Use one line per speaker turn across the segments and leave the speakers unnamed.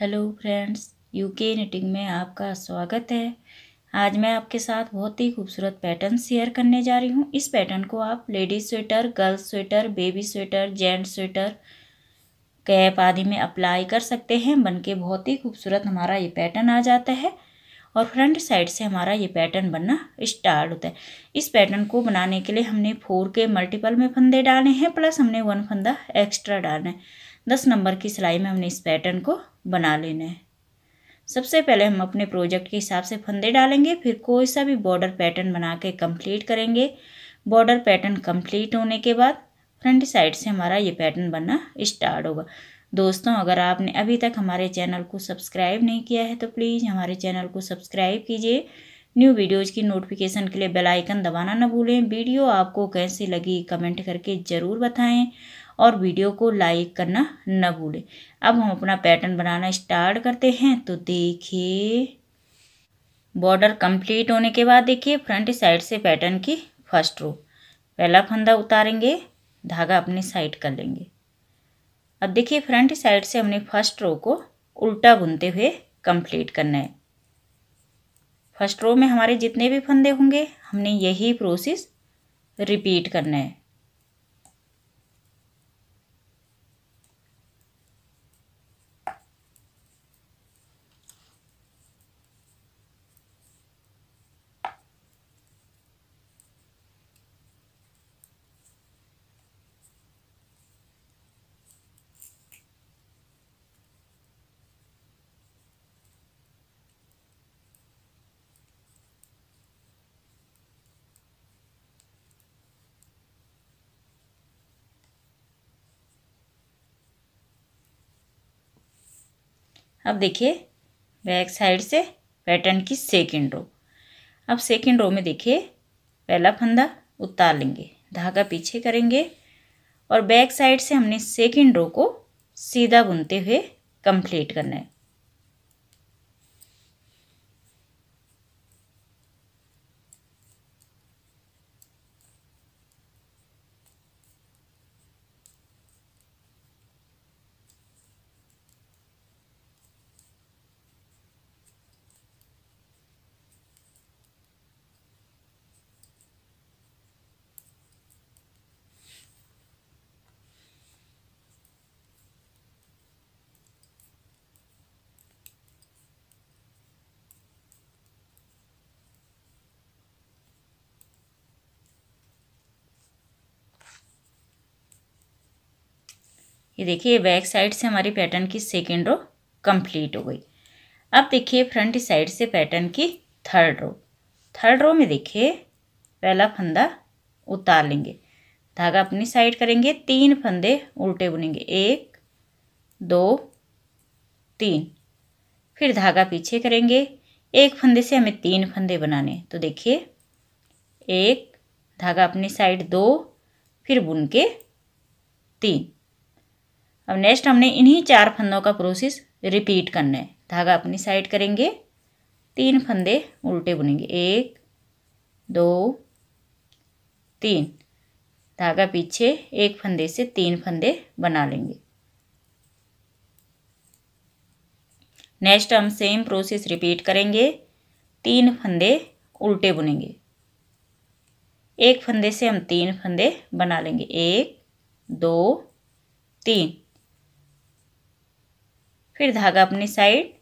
hello friends UK knitting में आपका स्वागत है आज मैं आपके साथ बहुत ही खूबसूरत पैटर्न शेयर करने जा रही हूँ इस पैटर्न को आप ladies sweater girls sweater baby sweater gents sweater cap आदि में अप्लाई कर सकते हैं बन के बहुत ही खूबसूरत हमारा ये पैटर्न आ जाता है और फ्रंट साइड से हमारा ये पैटर्न बनना स्टार्ट होता है इस पैटर्न को बनाने के लिए हमने फोर के मल्टीपल में फंदे डालने हैं प्लस हमने वन फंदा एक्स्ट्रा डालना है दस नंबर की सिलाई में हमने इस पैटर्न को बना लेना है सबसे पहले हम अपने प्रोजेक्ट के हिसाब से फंदे डालेंगे फिर कोई सा भी बॉर्डर पैटर्न बना के कंप्लीट करेंगे बॉर्डर पैटर्न कम्प्लीट होने के बाद फ्रंट साइड से हमारा ये पैटर्न बनना स्टार्ट होगा दोस्तों अगर आपने अभी तक हमारे चैनल को सब्सक्राइब नहीं किया है तो प्लीज़ हमारे चैनल को सब्सक्राइब कीजिए न्यू वीडियोज़ की नोटिफिकेशन के लिए बेल आइकन दबाना ना भूलें वीडियो आपको कैसी लगी कमेंट करके ज़रूर बताएं और वीडियो को लाइक करना न भूलें अब हम अपना पैटर्न बनाना स्टार्ट करते हैं तो देखिए बॉर्डर कंप्लीट होने के बाद देखिए फ्रंट साइड से पैटर्न की फर्स्ट रो पहला फंदा उतारेंगे धागा अपनी साइड कर लेंगे अब देखिए फ्रंट साइड से हमने फर्स्ट रो को उल्टा बुनते हुए कंप्लीट करना है फर्स्ट रो में हमारे जितने भी फंदे होंगे हमने यही प्रोसेस रिपीट करना है अब देखिए बैक साइड से पैटर्न की सेकेंड रो अब सेकेंड रो में देखिए पहला फंदा उतार लेंगे धागा पीछे करेंगे और बैक साइड से हमने सेकेंड रो को सीधा बुनते हुए कंप्लीट करना है ये देखिए बैक साइड से हमारी पैटर्न की सेकेंड रो कंप्लीट हो गई अब देखिए फ्रंट साइड से पैटर्न की थर्ड रो थर्ड रो में देखिए पहला फंदा उतार लेंगे धागा अपनी साइड करेंगे तीन फंदे उल्टे बुनेंगे एक दो तीन फिर धागा पीछे करेंगे एक फंदे से हमें तीन फंदे बनाने तो देखिए एक धागा अपनी साइड दो फिर बुन के तीन अब नेक्स्ट हमने इन्हीं चार फंदों का प्रोसेस रिपीट करना है धागा अपनी साइड करेंगे तीन फंदे उल्टे बुनेंगे एक दो तीन धागा पीछे एक फंदे से तीन फंदे बना लेंगे नेक्स्ट हम सेम प्रोसेस रिपीट करेंगे तीन फंदे उल्टे बुनेंगे एक फंदे से हम तीन फंदे बना लेंगे एक दो तीन फिर धागा अपनी साइड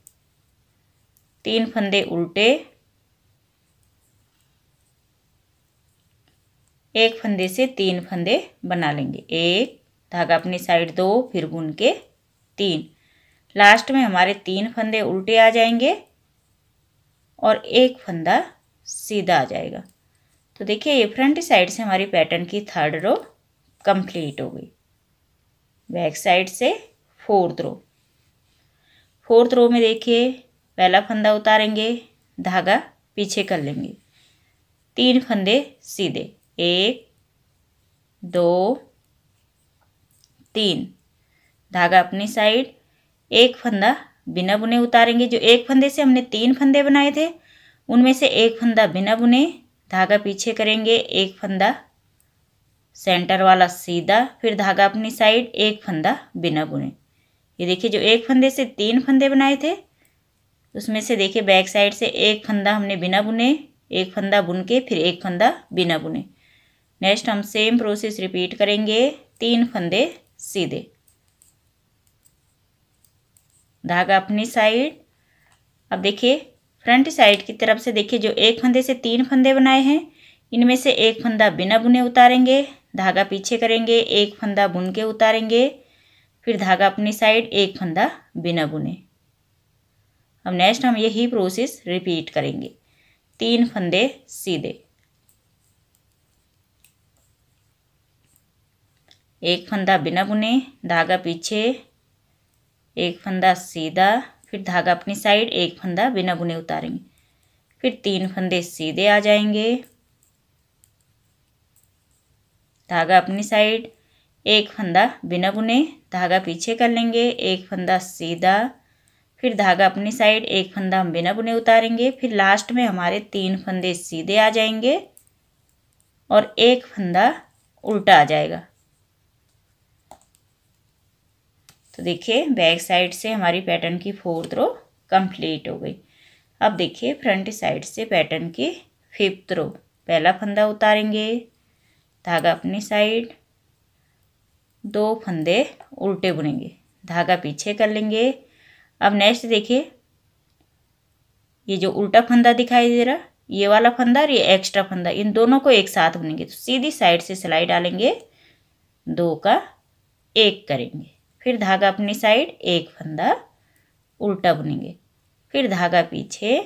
तीन फंदे उल्टे एक फंदे से तीन फंदे बना लेंगे एक धागा अपनी साइड दो फिर बुन के तीन लास्ट में हमारे तीन फंदे उल्टे आ जाएंगे और एक फंदा सीधा आ जाएगा तो देखिए ये फ्रंट साइड से हमारी पैटर्न की थर्ड रो कंप्लीट हो गई बैक साइड से फोर्थ रो फोर्थ रो में देखिए पहला फंदा उतारेंगे धागा पीछे कर लेंगे तीन फंदे सीधे एक दो तीन धागा अपनी साइड एक फंदा बिना बुने उतारेंगे जो एक फंदे से हमने तीन फंदे बनाए थे उनमें से एक फंदा बिना बुने धागा पीछे करेंगे एक फंदा सेंटर वाला सीधा फिर धागा अपनी साइड एक फंदा बिना बुने ये देखिए जो एक फंदे से तीन फंदे बनाए थे उसमें से देखिए बैक साइड से एक फंदा हमने बिना बुने एक फंदा बुन के फिर एक फंदा बिना बुने नेक्स्ट हम सेम प्रोसेस रिपीट करेंगे तीन फंदे सीधे धागा अपनी साइड अब देखिए फ्रंट साइड की तरफ से देखिए जो एक फंदे से तीन फंदे बनाए हैं इनमें से एक फंदा बिना बुने उतारेंगे धागा पीछे करेंगे एक फंदा बुन के उतारेंगे फिर धागा अपनी साइड एक फंदा बिना बुने अब नेक्स्ट हम यही प्रोसेस रिपीट करेंगे तीन फंदे सीधे एक फंदा बिना बुने धागा पीछे एक फंदा सीधा फिर धागा अपनी साइड एक फंदा बिना बुने उतारेंगे फिर तीन फंदे सीधे आ जाएंगे धागा अपनी साइड एक फंदा बिना बुने धागा पीछे कर लेंगे एक फंदा सीधा फिर धागा अपनी साइड एक फंदा हम बिना बुने उतारेंगे फिर लास्ट में हमारे तीन फंदे सीधे आ जाएंगे और एक फंदा उल्टा आ जाएगा तो देखिए बैक साइड से हमारी पैटर्न की फोर्थ रो कंप्लीट हो गई अब देखिए फ्रंट साइड से पैटर्न की फिफ्थ रो पहला फंदा उतारेंगे धागा अपनी साइड दो फंदे उल्टे बुनेंगे धागा पीछे कर लेंगे अब नेक्स्ट देखिए ये जो उल्टा फंदा दिखाई दे रहा ये वाला फंदा और ये एक्स्ट्रा फंदा इन दोनों को एक साथ बुनेंगे तो सीधी साइड से सिलाई डालेंगे दो का एक करेंगे फिर धागा अपनी साइड एक फंदा उल्टा बुनेंगे फिर धागा पीछे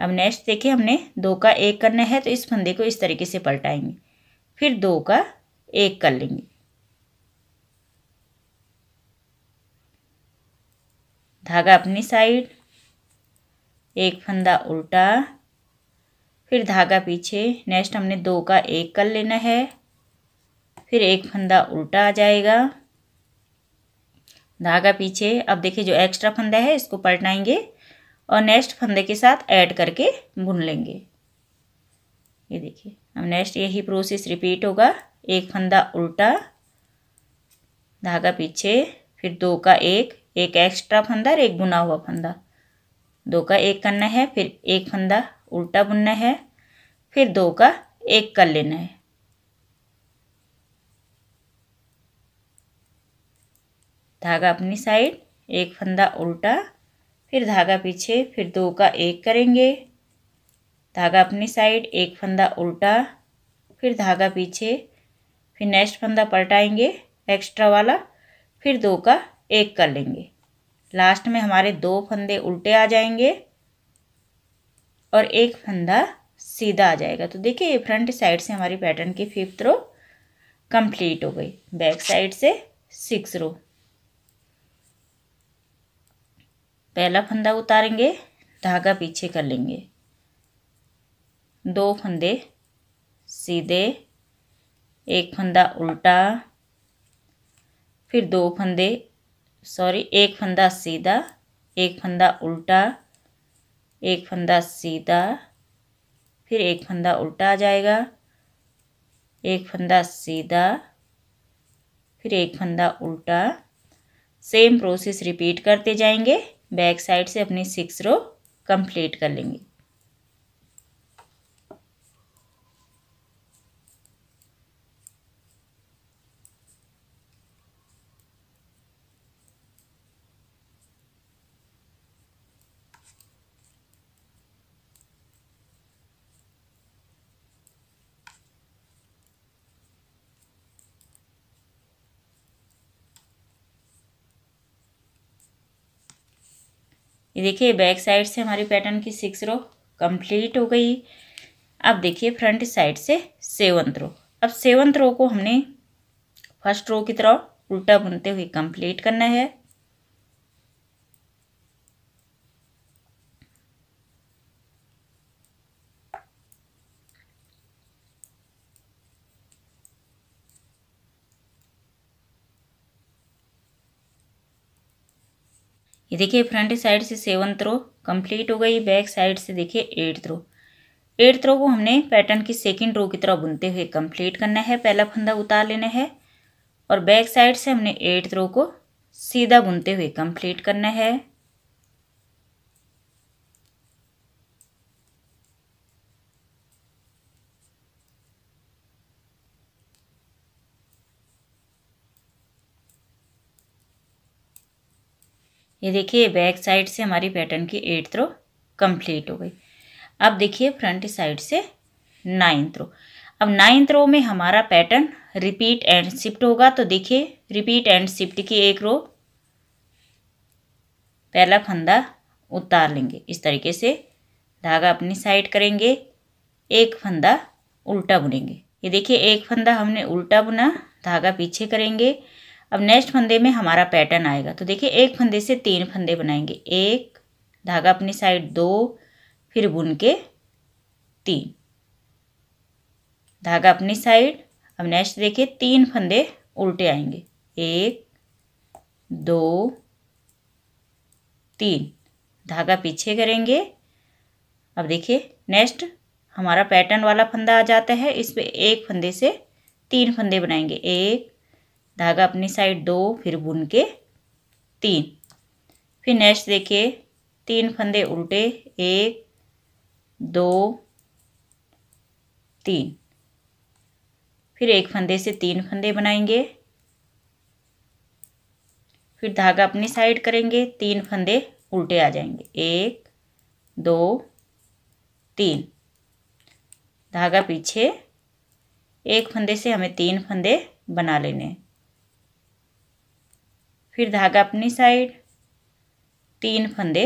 अब नेक्स्ट देखिए हमने दो का एक करना है तो इस फंदे को इस तरीके से पलटाएंगे फिर दो का एक कर लेंगे धागा अपनी साइड एक फंदा उल्टा फिर धागा पीछे नेक्स्ट हमने दो का एक कर लेना है फिर एक फंदा उल्टा आ जाएगा धागा पीछे अब देखिए जो एक्स्ट्रा फंदा है इसको पलटाएंगे और नेक्स्ट फंदे के साथ ऐड करके बुन लेंगे ये देखिए अब नेक्स्ट यही प्रोसेस रिपीट होगा एक फंदा उल्टा धागा पीछे फिर दो का एक एक एक्स्ट्रा फंदा और एक बुना हुआ फंदा दो का एक करना है फिर एक फंदा उल्टा बुनना है फिर दो का एक कर लेना है धागा अपनी साइड एक फंदा उल्टा फिर धागा पीछे फिर दो का एक करेंगे धागा अपनी साइड एक फंदा उल्टा फिर धागा पीछे फिर नेक्स्ट फंदा पलटाएंगे एक्स्ट्रा वाला फिर दो का एक कर लेंगे लास्ट में हमारे दो फंदे उल्टे आ जाएंगे और एक फंदा सीधा आ जाएगा तो देखिए ये फ्रंट साइड से हमारी पैटर्न की फिफ्थ रो कंप्लीट हो गई बैक साइड से सिक्स रो पहला फंदा उतारेंगे धागा पीछे कर लेंगे दो फंदे सीधे एक फंदा उल्टा फिर दो फंदे सॉरी एक फंदा सीधा एक फंदा उल्टा एक फंदा सीधा फिर एक फंदा उल्टा आ जाएगा एक फंदा सीधा फिर एक फंदा उल्टा सेम प्रोसेस रिपीट करते जाएंगे बैक साइड से अपनी सिक्स रो कंप्लीट कर लेंगे ये देखिए बैक साइड से हमारी पैटर्न की सिक्स रो कंप्लीट हो गई अब देखिए फ्रंट साइड से सेवंथ रो अब सेवंथ रो को हमने फर्स्ट रो की तरह उल्टा बुनते हुए कंप्लीट करना है ये देखिए फ्रंट साइड से सेवन थ्रो कंप्लीट हो गई बैक साइड से देखिए एट थ्रो एट थ्रो को हमने पैटर्न की सेकेंड रो की तरह बुनते हुए कंप्लीट करना है पहला फंदा उतार लेना है और बैक साइड से हमने एट थ्रो को सीधा बुनते हुए कंप्लीट करना है ये देखिए बैक साइड से हमारी पैटर्न की एट थ्रो कंप्लीट हो गई अब देखिए फ्रंट साइड से नाइन्थ रो अब नाइन्थ रो में हमारा पैटर्न रिपीट एंड शिफ्ट होगा तो देखिए रिपीट एंड शिफ्ट की एक रो पहला फंदा उतार लेंगे इस तरीके से धागा अपनी साइड करेंगे एक फंदा उल्टा बुनेंगे ये देखिए एक फंदा हमने उल्टा बुना धागा पीछे करेंगे अब नेक्स्ट फंदे में हमारा पैटर्न आएगा तो देखिए एक फंदे से तीन फंदे बनाएंगे एक धागा अपनी साइड दो फिर बुन के तीन धागा अपनी साइड अब नेक्स्ट देखिए तीन फंदे उल्टे आएंगे एक दो तीन धागा पीछे करेंगे अब देखिए नेक्स्ट हमारा पैटर्न वाला फंदा आ जाता है इस पर एक फंदे से तीन फंदे बनाएंगे एक धागा अपनी साइड दो फिर बुन के तीन फिर नेक्स्ट देखिए तीन फंदे उल्टे एक दो तीन फिर एक फंदे से तीन फंदे बनाएंगे फिर धागा अपनी साइड करेंगे तीन फंदे उल्टे आ जाएंगे एक दो तीन धागा पीछे एक फंदे से हमें तीन फंदे बना लेने हैं फिर धागा अपनी साइड तीन फंदे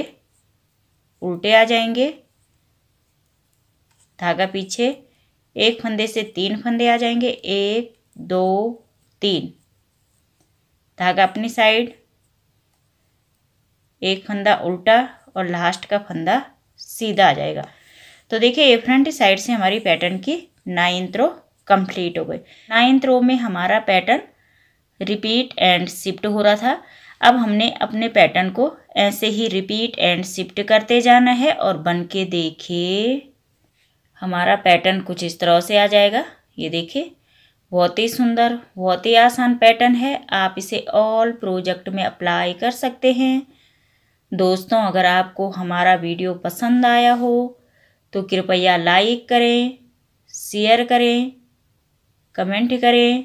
उल्टे आ जाएंगे धागा पीछे एक फंदे से तीन फंदे आ जाएंगे एक दो तीन धागा अपनी साइड एक फंदा उल्टा और लास्ट का फंदा सीधा आ जाएगा तो देखिए ये फ्रंट साइड से हमारी पैटर्न की नाइन्थ रो कंप्लीट हो गई नाइन्थ रो में हमारा पैटर्न रिपीट एंड शिफ्ट हो रहा था अब हमने अपने पैटर्न को ऐसे ही रिपीट एंड शिफ्ट करते जाना है और बन के देखे हमारा पैटर्न कुछ इस तरह से आ जाएगा ये देखिए बहुत ही सुंदर बहुत ही आसान पैटर्न है आप इसे ऑल प्रोजेक्ट में अप्लाई कर सकते हैं दोस्तों अगर आपको हमारा वीडियो पसंद आया हो तो कृपया लाइक करें शेयर करें कमेंट करें